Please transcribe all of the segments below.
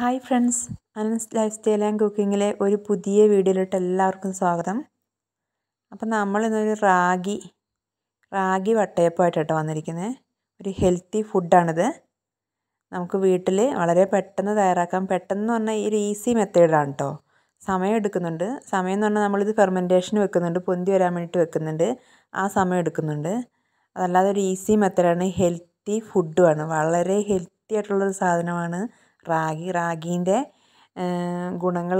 hi friends Anas life style and കുക്കിങ്ങിലെ ഒരു പുതിയ വീഡിയോയിലോട്ട് എല്ലാവർക്കും സ്വാഗതം അപ്പം നമ്മൾ ഇന്നൊരു റാഗി റാഗി വട്ടയപ്പമായിട്ടോ വന്നിരിക്കുന്നത് ഒരു ഹെൽത്തി ഫുഡാണിത് നമുക്ക് വീട്ടിൽ വളരെ പെട്ടെന്ന് തയ്യാറാക്കാം പെട്ടെന്ന് പറഞ്ഞാൽ ഒരു ഈസി മെത്തേഡാണ് കേട്ടോ സമയം എടുക്കുന്നുണ്ട് സമയം എന്ന് പറഞ്ഞാൽ നമ്മളിത് ഫെർമെൻറ്റേഷന് വെക്കുന്നുണ്ട് പൊന്തി വരാൻ വേണ്ടിയിട്ട് വെക്കുന്നുണ്ട് ആ സമയം എടുക്കുന്നുണ്ട് അതല്ലാതെ ഒരു ഈസി മെത്തേഡാണ് ഹെൽത്തി ഫുഡുമാണ് വളരെ ഹെൽത്തി ആയിട്ടുള്ളൊരു സാധനമാണ് റാഗി റാഗീൻ്റെ ഗുണങ്ങൾ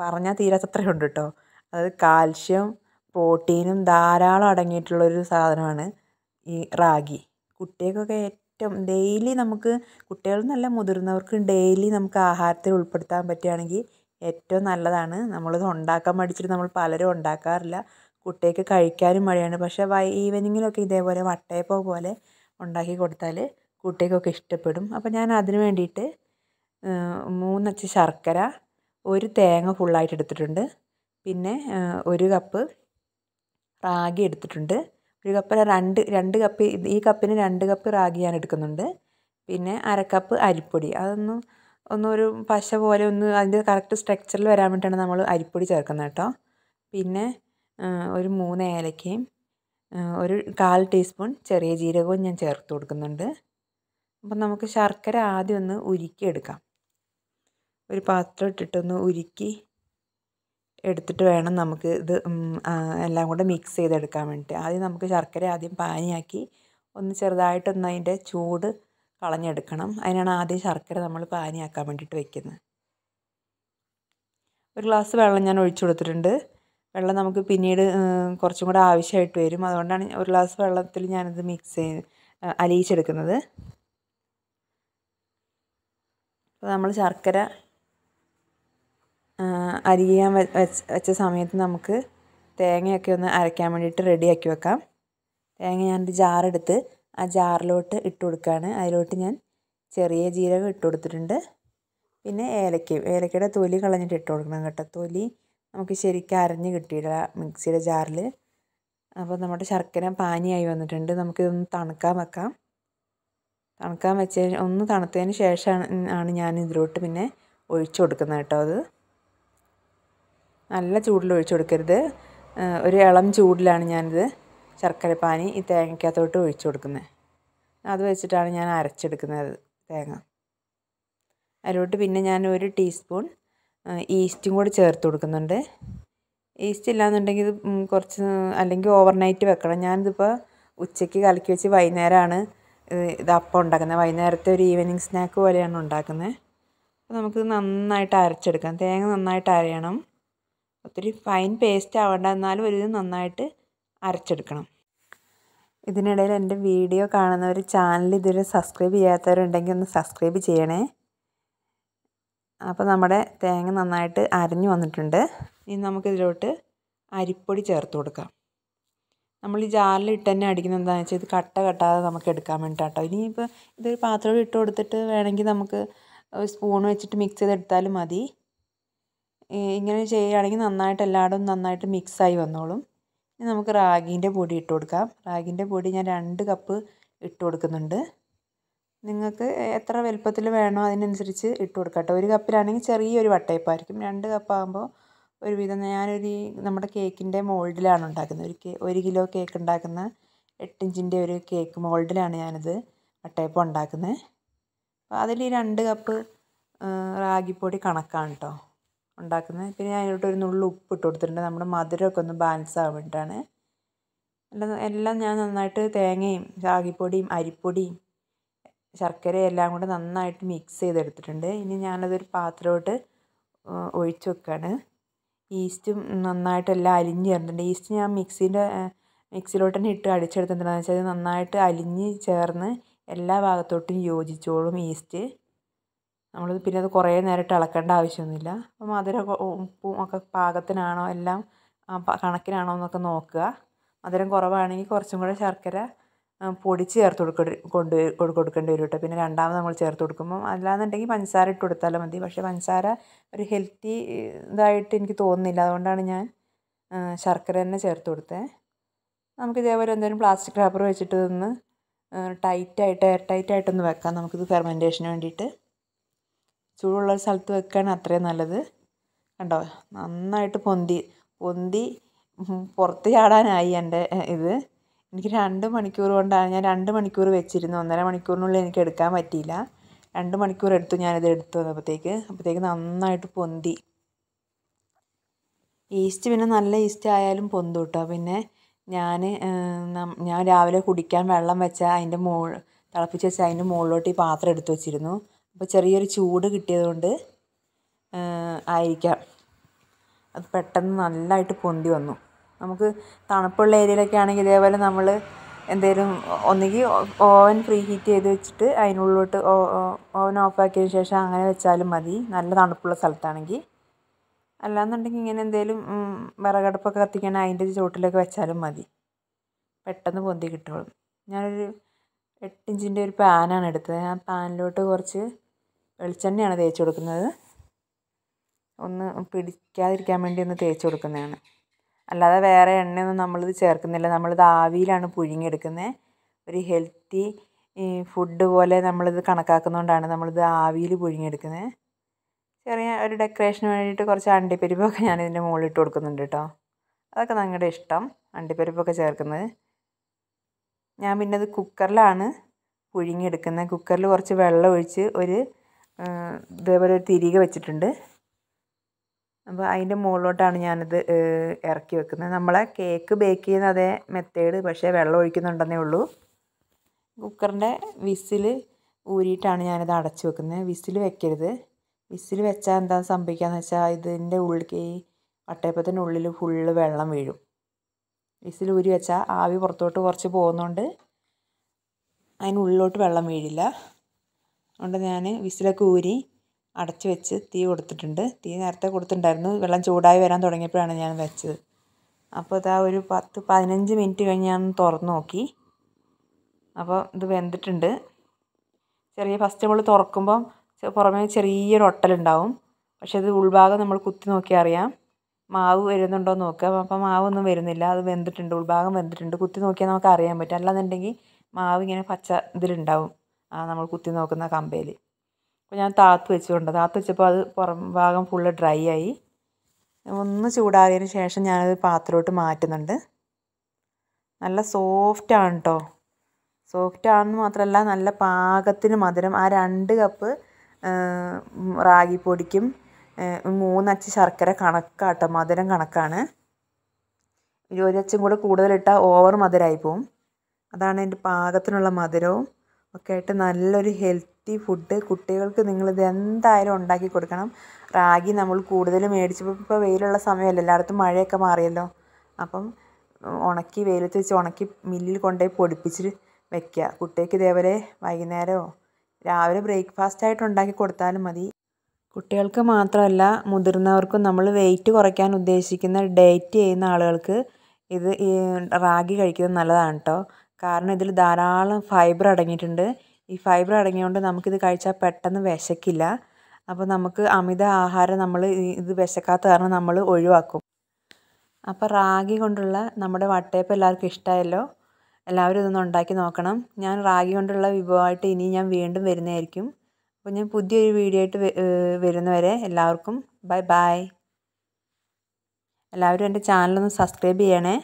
പറഞ്ഞാൽ തീരാത്തത്രേ ഉണ്ട് കേട്ടോ അതായത് കാൽഷ്യം പ്രോട്ടീനും ധാരാളം അടങ്ങിയിട്ടുള്ളൊരു സാധനമാണ് ഈ റാഗി കുട്ടികൾക്കൊക്കെ ഏറ്റവും ഡെയിലി നമുക്ക് കുട്ടികളെന്നല്ല മുതിർന്നവർക്കും ഡെയിലി നമുക്ക് ആഹാരത്തിൽ ഉൾപ്പെടുത്താൻ പറ്റുകയാണെങ്കിൽ ഏറ്റവും നല്ലതാണ് നമ്മളിത് ഉണ്ടാക്കാൻ പഠിച്ചിട്ട് നമ്മൾ പലരും ഉണ്ടാക്കാറില്ല കുട്ടികൾക്ക് കഴിക്കാനും മടിയാണ് പക്ഷേ വൈ ഈവനിങ്ങിലൊക്കെ ഇതേപോലെ വട്ടയപ്പം പോലെ ഉണ്ടാക്കി കൊടുത്താൽ കുട്ടികൾക്കൊക്കെ ഇഷ്ടപ്പെടും അപ്പോൾ ഞാൻ അതിന് വേണ്ടിയിട്ട് മൂന്നച്ച് ശർക്കര ഒരു തേങ്ങ ഫുള്ളായിട്ട് എടുത്തിട്ടുണ്ട് പിന്നെ ഒരു കപ്പ് റാഗി എടുത്തിട്ടുണ്ട് ഒരു കപ്പ് രണ്ട് രണ്ട് കപ്പ് ഈ കപ്പിന് രണ്ട് കപ്പ് റാഗി ഞാൻ എടുക്കുന്നുണ്ട് പിന്നെ അര കപ്പ് അരിപ്പൊടി അതൊന്നും ഒന്നൊരു പശ പോലെ ഒന്ന് അതിൻ്റെ കറക്റ്റ് സ്ട്രക്ചറിൽ വരാൻ വേണ്ടിയിട്ടാണ് നമ്മൾ അരിപ്പൊടി ചേർക്കുന്നത് കേട്ടോ പിന്നെ ഒരു മൂന്ന് ഏലക്കയും ഒരു കാൽ ടീസ്പൂൺ ചെറിയ ജീരകവും ഞാൻ ചേർത്ത് കൊടുക്കുന്നുണ്ട് അപ്പം നമുക്ക് ശർക്കര ആദ്യം ഒന്ന് ഉരുക്കിയെടുക്കാം ഒരു പാത്രം ഇട്ടിട്ടൊന്ന് ഉരുക്കി എടുത്തിട്ട് വേണം നമുക്ക് ഇത് എല്ലാം കൂടെ മിക്സ് ചെയ്തെടുക്കാൻ വേണ്ടിയിട്ട് ആദ്യം നമുക്ക് ശർക്കര ആദ്യം പാനിയാക്കി ഒന്ന് ചെറുതായിട്ടൊന്ന് അതിൻ്റെ ചൂട് കളഞ്ഞെടുക്കണം അതിനാണ് ആദ്യം ശർക്കര നമ്മൾ പാനിയാക്കാൻ വേണ്ടിയിട്ട് വെക്കുന്നത് ഒരു ഗ്ലാസ് വെള്ളം ഞാൻ ഒഴിച്ചു കൊടുത്തിട്ടുണ്ട് വെള്ളം നമുക്ക് പിന്നീട് കുറച്ചും കൂടെ ആവശ്യമായിട്ട് വരും അതുകൊണ്ടാണ് ഒരു ഗ്ലാസ് വെള്ളത്തിൽ ഞാനിത് മിക്സ് ചെയ്ത് അലിയിച്ചെടുക്കുന്നത് അപ്പോൾ നമ്മൾ ശർക്കര അരിയാൻ വെച്ച സമയത്ത് നമുക്ക് തേങ്ങയൊക്കെ ഒന്ന് അരയ്ക്കാൻ വേണ്ടിയിട്ട് റെഡിയാക്കി വെക്കാം തേങ്ങ ഞാനൊരു ജാറെടുത്ത് ആ ജാറിലോട്ട് ഇട്ട് കൊടുക്കുകയാണ് അതിലോട്ട് ഞാൻ ചെറിയ ജീരകം ഇട്ട് കൊടുത്തിട്ടുണ്ട് പിന്നെ ഏലക്കയും ഏലക്കയുടെ തൊലി കളഞ്ഞിട്ട് ഇട്ട് കൊടുക്കണം കേട്ടോ തൊലി നമുക്ക് ശരിക്കും അരഞ്ഞ് കിട്ടിയില്ല മിക്സിയുടെ ജാറിൽ അപ്പോൾ നമ്മുടെ ശർക്കര പാനിയായി വന്നിട്ടുണ്ട് നമുക്കിതൊന്ന് തണുക്കാൻ വെക്കാം തണുക്കാൻ വെച്ചതിന് ഒന്ന് തണുത്തതിന് ശേഷമാണ് ആണ് ഞാൻ ഇതിലോട്ട് പിന്നെ ഒഴിച്ചു കൊടുക്കുന്നത് കേട്ടോ അത് നല്ല ചൂടിൽ ഒഴിച്ചു കൊടുക്കരുത് ഒരു ഇളം ചൂടിലാണ് ഞാനിത് ശർക്കരപ്പാനി ഈ തേങ്ങയ്ക്കകത്തോട്ട് ഒഴിച്ചു കൊടുക്കുന്നത് അത് വെച്ചിട്ടാണ് ഞാൻ അരച്ചെടുക്കുന്നത് തേങ്ങ അതിലോട്ട് പിന്നെ ഞാൻ ഒരു ടീസ്പൂൺ ഈസ്റ്റും കൂടി ചേർത്ത് കൊടുക്കുന്നുണ്ട് ഈസ്റ്റ് ഇല്ലാന്നുണ്ടെങ്കിൽ ഇത് കുറച്ച് അല്ലെങ്കിൽ ഓവർനൈറ്റ് വെക്കണം ഞാനിതിപ്പോൾ ഉച്ചയ്ക്ക് കലക്കി വെച്ച് വൈകുന്നേരമാണ് ഇത് അപ്പം ഉണ്ടാക്കുന്നത് വൈകുന്നേരത്തെ ഒരു ഈവനിങ് സ്നാക്ക് പോലെയാണ് ഉണ്ടാക്കുന്നത് അപ്പോൾ നമുക്ക് നന്നായിട്ട് അരച്ചെടുക്കാം തേങ്ങ നന്നായിട്ട് അരയണം ഒത്തിരി ഫൈൻ പേസ്റ്റ് ആവേണ്ട എന്നാലും ഒരു നന്നായിട്ട് അരച്ചെടുക്കണം ഇതിനിടയിൽ എൻ്റെ വീഡിയോ കാണുന്നവർ ചാനൽ ഇതുവരെ സബ്സ്ക്രൈബ് ചെയ്യാത്തവരുണ്ടെങ്കിൽ ഒന്ന് സബ്സ്ക്രൈബ് ചെയ്യണേ അപ്പോൾ നമ്മുടെ തേങ്ങ നന്നായിട്ട് അരഞ്ഞു വന്നിട്ടുണ്ട് ഇനി നമുക്കിതിലോട്ട് അരിപ്പൊടി ചേർത്ത് കൊടുക്കാം നമ്മൾ ഈ ജാറിൽ ഇട്ട് തന്നെ അടിക്കുന്നത് എന്താണെന്ന് വെച്ചാൽ ഇത് കട്ട കെട്ടാതെ നമുക്ക് എടുക്കാൻ കേട്ടോ ഇനിയിപ്പോൾ ഇതൊരു പാത്രം ഇട്ട് കൊടുത്തിട്ട് വേണമെങ്കിൽ നമുക്ക് സ്പൂൺ വെച്ചിട്ട് മിക്സ് ചെയ്തെടുത്താലും മതി ഇങ്ങനെ ചെയ്യുകയാണെങ്കിൽ നന്നായിട്ട് എല്ലായിടവും നന്നായിട്ട് മിക്സായി വന്നോളും ഇനി നമുക്ക് റാഗീൻ്റെ പൊടി ഇട്ട് കൊടുക്കാം റാഗീൻ്റെ പൊടി ഞാൻ രണ്ട് കപ്പ് ഇട്ട് കൊടുക്കുന്നുണ്ട് നിങ്ങൾക്ക് എത്ര വലുപ്പത്തിൽ വേണോ അതിനനുസരിച്ച് ഇട്ട് കൊടുക്കാം കേട്ടോ ഒരു കപ്പിലാണെങ്കിൽ ചെറിയൊരു വട്ടയപ്പായിരിക്കും രണ്ട് കപ്പാകുമ്പോൾ ഒരുവിധം ഞാനൊരു നമ്മുടെ കേക്കിൻ്റെ മോൾഡിലാണ് ഉണ്ടാക്കുന്നത് ഒരു കേ ഒരു കിലോ കേക്ക് ഉണ്ടാക്കുന്ന എട്ടിഞ്ചിൻ്റെ ഒരു കേക്ക് മോൾഡിലാണ് ഞാനിത് വട്ടയപ്പം ഉണ്ടാക്കുന്നത് അപ്പോൾ അതിൽ രണ്ട് കപ്പ് റാഗിപ്പൊടി കണക്കാണ് കേട്ടോ ഉണ്ടാക്കുന്നത് പിന്നെ അതിലോട്ട് ഒരു നുള്ളു ഉപ്പ് ഇട്ട് കൊടുത്തിട്ടുണ്ട് നമ്മുടെ മധുരമൊക്കെ ഒന്ന് ബാലൻസ് ആവാൻ വേണ്ടിയിട്ടാണ് എല്ലാം എല്ലാം ഞാൻ നന്നായിട്ട് തേങ്ങയും ചാകിപ്പൊടിയും അരിപ്പൊടിയും ശർക്കരയും എല്ലാം കൂടെ നന്നായിട്ട് മിക്സ് ചെയ്തെടുത്തിട്ടുണ്ട് ഇനി ഞാനതൊരു പാത്രമോട്ട് ഒഴിച്ച് വെക്കുകയാണ് ഈസ്റ്റും നന്നായിട്ട് എല്ലാം അലിഞ്ഞ് ചേർന്നിട്ടുണ്ട് ഈസ്റ്റ് ഞാൻ മിക്സിൻ്റെ മിക്സിയിലോട്ട് തന്നെ ഇട്ട് അടിച്ചെടുത്തിട്ടുണ്ടെന്ന് വെച്ചാൽ നന്നായിട്ട് അലിഞ്ഞ് ചേർന്ന് എല്ലാ ഭാഗത്തോട്ടും യോജിച്ചോളും ഈസ്റ്റ് നമ്മൾ പിന്നെ അത് കുറേ നേരമിട്ട് ഇളക്കേണ്ട ആവശ്യമൊന്നുമില്ല അപ്പോൾ മധുരമൊക്കെ ഉപ്പും ഒക്കെ പാകത്തിനാണോ എല്ലാം കണക്കിനാണോ എന്നൊക്കെ നോക്കുക മധുരം കുറവാണെങ്കിൽ കുറച്ചും കൂടെ ശർക്കര പൊടിച്ച് ചേർത്ത് കൊടുക്ക കൊണ്ട് കൊടുക്കേണ്ടി വരും കേട്ടോ പിന്നെ രണ്ടാമത് നമ്മൾ ചേർത്ത് കൊടുക്കുമ്പം അല്ലാന്നുണ്ടെങ്കിൽ പഞ്ചസാര ഇട്ട് കൊടുത്താലും മതി പക്ഷേ പഞ്ചസാര ഒരു ഹെൽത്തി ഇതായിട്ട് എനിക്ക് തോന്നുന്നില്ല അതുകൊണ്ടാണ് ഞാൻ ശർക്കര തന്നെ ചേർത്ത് കൊടുത്തത് നമുക്ക് ഇതേപോലെ എന്തെങ്കിലും പ്ലാസ്റ്റിക് റാപ്പർ വെച്ചിട്ട് ഒന്ന് ടൈറ്റായിട്ട് എയർ ടൈറ്റായിട്ടൊന്ന് വെക്കാം നമുക്കിത് ഫെർമെൻറ്റേഷന് വേണ്ടിയിട്ട് ചൂടുള്ള ഒരു സ്ഥലത്ത് വെക്കുകയാണ് അത്രയും നല്ലത് കണ്ടോ നന്നായിട്ട് പൊന്തി പൊന്തി പുറത്ത് ചാടാനായി എൻ്റെ ഇത് എനിക്ക് രണ്ട് മണിക്കൂർ കൊണ്ടാണ് ഞാൻ രണ്ട് മണിക്കൂർ വെച്ചിരുന്നു ഒന്നര മണിക്കൂറിനുള്ളിൽ എനിക്ക് എടുക്കാൻ പറ്റിയില്ല രണ്ട് മണിക്കൂർ എടുത്തു ഞാനിത് എടുത്തു വന്നപ്പോഴത്തേക്ക് അപ്പോഴത്തേക്ക് നന്നായിട്ട് പൊന്തി ഈസ്റ്റ് പിന്നെ നല്ല ഈസ്റ്റ് ആയാലും പൊന്തു കേട്ടോ പിന്നെ ഞാൻ ഞാൻ രാവിലെ കുടിക്കാൻ വെള്ളം വെച്ച അതിൻ്റെ മോൾ തിളപ്പിച്ച് വെച്ച അതിൻ്റെ മുകളിലോട്ട് ഈ പാത്രം എടുത്തു വെച്ചിരുന്നു അപ്പോൾ ചെറിയൊരു ചൂട് കിട്ടിയതുകൊണ്ട് ആയിരിക്കാം അത് പെട്ടെന്ന് നല്ലതായിട്ട് പൊന്തി വന്നു നമുക്ക് തണുപ്പുള്ള ഏരിയയിലൊക്കെ ആണെങ്കിൽ ഇതേപോലെ നമ്മൾ എന്തെങ്കിലും ഒന്നുകിൽ ഓവൻ ഫ്രീ ഹീറ്റ് ചെയ്ത് വെച്ചിട്ട് അതിനുള്ളിലോട്ട് ഓവൻ ഓഫാക്കിയതിന് ശേഷം അങ്ങനെ വെച്ചാലും മതി നല്ല തണുപ്പുള്ള സ്ഥലത്താണെങ്കിൽ അല്ലാന്നുണ്ടെങ്കിൽ ഇങ്ങനെ എന്തെങ്കിലും വിറകടുപ്പൊക്കെ കത്തിക്കണ അതിൻ്റെ ചോട്ടിലൊക്കെ വെച്ചാലും മതി പെട്ടെന്ന് പൊന്തി കിട്ടുള്ളൂ ഞാനൊരു എട്ടിഞ്ചിൻ്റെ ഒരു പാനാണ് എടുത്തത് ആ പാനിലോട്ട് കുറച്ച് വെളിച്ചെണ്ണയാണ് തേച്ച് കൊടുക്കുന്നത് ഒന്ന് പിടിക്കാതിരിക്കാൻ വേണ്ടി ഒന്ന് തേച്ച് കൊടുക്കുന്നതാണ് അല്ലാതെ വേറെ എണ്ണയൊന്നും നമ്മളിത് ചേർക്കുന്നില്ല നമ്മളിത് ആവിയിലാണ് പുഴുങ്ങിയെടുക്കുന്നത് ഒരു ഹെൽത്തി ഫുഡ് പോലെ നമ്മളിത് കണക്കാക്കുന്നതുകൊണ്ടാണ് നമ്മളിത് ആവിയിൽ പുഴുങ്ങിയെടുക്കുന്നത് ചെറിയ ഒരു ഡെക്കറേഷന് വേണ്ടിയിട്ട് കുറച്ച് അണ്ടിപ്പരിപ്പൊക്കെ ഞാൻ ഇതിൻ്റെ മുകളിൽ ഇട്ട് കൊടുക്കുന്നുണ്ട് കേട്ടോ അതൊക്കെ നിങ്ങളുടെ ഇഷ്ടം അണ്ടിപ്പരിപ്പൊക്കെ ചേർക്കുന്നത് ഞാൻ പിന്നെ ഇത് കുക്കറിലാണ് പുഴുങ്ങിയെടുക്കുന്നത് കുക്കറിൽ കുറച്ച് വെള്ളം ഒഴിച്ച് ഒരു ഇതേപോലെ ഒരു തിരികെ വെച്ചിട്ടുണ്ട് അപ്പോൾ അതിൻ്റെ മുകളിലോട്ടാണ് ഞാനിത് ഇറക്കി വെക്കുന്നത് നമ്മളെ കേക്ക് ബേക്ക് ചെയ്യുന്ന അതേ മെത്തേഡ് പക്ഷേ വെള്ളം ഒഴിക്കുന്നുണ്ടെന്നേ ഉള്ളൂ കുക്കറിൻ്റെ വിസിൽ ഊരിയിട്ടാണ് ഞാനിത് അടച്ചു വെക്കുന്നത് വിസിൽ വെക്കരുത് വിസിൽ വെച്ചാൽ എന്താ സംഭവിക്കുകയെന്ന് വെച്ചാൽ ഇതിൻ്റെ ഉള്ളിലേക്ക് ഈ വട്ടയപ്പത്തിൻ്റെ ഉള്ളിൽ ഫുള്ള് വെള്ളം വീഴും വിസിൽ ഊരി വെച്ചാൽ ആവി പുറത്തോട്ട് കുറച്ച് പോകുന്നതുകൊണ്ട് അതിനുള്ളിലോട്ട് വെള്ളം വീഴില്ല അതുകൊണ്ട് ഞാൻ വിസിലൊക്കെ ഊരി അടച്ചു വെച്ച് തീ കൊടുത്തിട്ടുണ്ട് തീ നേരത്തെ കൊടുത്തിട്ടുണ്ടായിരുന്നു വെള്ളം ചൂടായി വരാൻ തുടങ്ങിയപ്പോഴാണ് ഞാൻ വെച്ചത് അപ്പോൾ ഇതാ ഒരു പത്ത് പതിനഞ്ച് മിനിറ്റ് കഴിഞ്ഞ് ഞാൻ തുറന്നു നോക്കി അപ്പോൾ ഇത് വെന്തിട്ടുണ്ട് ചെറിയ ഫസ്റ്റ് നമ്മൾ തുറക്കുമ്പം പുറമേ ചെറിയൊരു ഒട്ടലുണ്ടാവും പക്ഷേ അത് ഉൾഭാഗം നമ്മൾ കുത്തി നോക്കിയാൽ അറിയാം മാവ് വരുന്നുണ്ടോ എന്ന് നോക്കുക അപ്പോൾ മാവൊന്നും വരുന്നില്ല അത് വെന്തിട്ടുണ്ട് ഉൾഭാഗം വെന്തിട്ടുണ്ട് കുത്തി നോക്കിയാൽ നമുക്ക് അറിയാൻ പറ്റും അല്ലാന്നുണ്ടെങ്കിൽ മാവ് ഇങ്ങനെ പച്ച ഇതിലുണ്ടാവും നമ്മൾ കുത്തി നോക്കുന്ന കമ്പയിൽ അപ്പോൾ ഞാൻ താത്ത് വെച്ചുകൊണ്ട് താത്ത് വെച്ചപ്പോൾ അത് പുറം ഭാഗം ഫുള്ള് ഡ്രൈ ആയി ഒന്ന് ചൂടായതിന് ശേഷം ഞാനത് പാത്രോട്ട് മാറ്റുന്നുണ്ട് നല്ല സോഫ്റ്റാണ് കേട്ടോ ആണെന്ന് മാത്രമല്ല നല്ല പാകത്തിന് മധുരം ആ രണ്ട് കപ്പ് റാഗിപ്പൊടിക്കും മൂന്നച്ച് ശർക്കര കണക്കാട്ടോ മധുരം കണക്കാണ് ഒരു അച്ചും കൂടെ കൂടുതലിട്ടാൽ ഓവർ മധുരമായി പോവും അതാണ് എൻ്റെ പാകത്തിനുള്ള മധുരവും ഒക്കെ ആയിട്ട് നല്ലൊരു ഹെൽത്തി ഫുഡ് കുട്ടികൾക്ക് നിങ്ങളിത് എന്തായാലും ഉണ്ടാക്കി കൊടുക്കണം റാഗി നമ്മൾ കൂടുതൽ മേടിച്ചപ്പോൾ ഇപ്പോൾ വെയിലുള്ള സമയമല്ല എല്ലായിടത്തും മഴയൊക്കെ മാറിയല്ലോ അപ്പം ഉണക്കി വെയിലത്ത് വെച്ച് ഉണക്കി മില്ലിൽ കൊണ്ടുപോയി പൊടിപ്പിച്ച് വെക്കുക കുട്ടികൾക്ക് ഇതേപോലെ വൈകുന്നേരമോ രാവിലെ ബ്രേക്ക്ഫാസ്റ്റ് ആയിട്ട് ഉണ്ടാക്കി കൊടുത്താലും മതി കുട്ടികൾക്ക് മാത്രമല്ല മുതിർന്നവർക്കും നമ്മൾ വെയിറ്റ് കുറയ്ക്കാൻ ഉദ്ദേശിക്കുന്ന ഡയറ്റ് ചെയ്യുന്ന ആളുകൾക്ക് ഇത് ഈ റാഗി കഴിക്കുന്നത് നല്ലതാണ് കേട്ടോ കാരണം ഇതിൽ ധാരാളം ഫൈബർ അടങ്ങിയിട്ടുണ്ട് ഈ ഫൈബർ അടങ്ങിയതുകൊണ്ട് നമുക്കിത് കഴിച്ചാൽ പെട്ടെന്ന് വിശക്കില്ല അപ്പോൾ നമുക്ക് അമിത ആഹാരം നമ്മൾ ഇത് വിശക്കാത്ത കാരണം നമ്മൾ ഒഴിവാക്കും അപ്പോൾ റാഗി കൊണ്ടുള്ള നമ്മുടെ വട്ടയപ്പം എല്ലാവർക്കും ഇഷ്ടമായല്ലോ എല്ലാവരും ഇതൊന്ന് ഉണ്ടാക്കി നോക്കണം ഞാൻ റാഗി കൊണ്ടുള്ള വിഭവമായിട്ട് ഇനി ഞാൻ വീണ്ടും വരുന്നതായിരിക്കും അപ്പോൾ ഞാൻ പുതിയൊരു വീഡിയോ ആയിട്ട് വരുന്നവരെ എല്ലാവർക്കും ബൈ ബൈ എല്ലാവരും എൻ്റെ ചാനലൊന്ന് സബ്സ്ക്രൈബ് ചെയ്യണേ